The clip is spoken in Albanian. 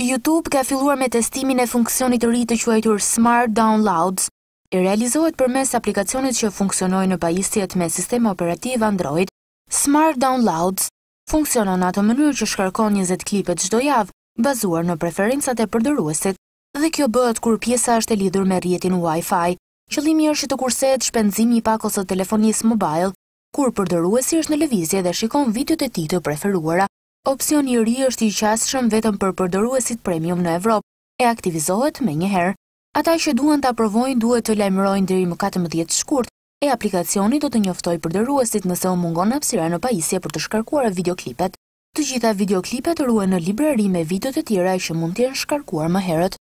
YouTube ka filluar me testimin e funksionit të ri të quajtur Smart Downloads. I realizohet përmes aplikacionit që funksionojnë në pajisjet me sistem operativ Android, Smart Downloads funksionon atë mënyrë që shkarkon 20 klipet çdo javë, bazuar në preferencat e përdoruesit, dhe kjo bëhet kur pjesa është e lidhur me rrjetin Wi-Fi. Qëllimi është të kurset shpenzimi i pak ose telefonisë mobile, kur përdoruesi është në lëvizje dhe shikon videot e tij të preferuara. Opcion i ri është i qasë shumë vetëm për përdëruesit premium në Evropë, e aktivizohet me njëherë. Ata që duen të aprovojnë duhet të lajmërojnë diri më 14 shkurt, e aplikacioni do të njoftoj përdëruesit nëse o mungon në apsira në pajisje për të shkarkuar videoklipet. Të gjitha videoklipet rruen në librari me videot e tjera e që mund të jenë shkarkuar më herët.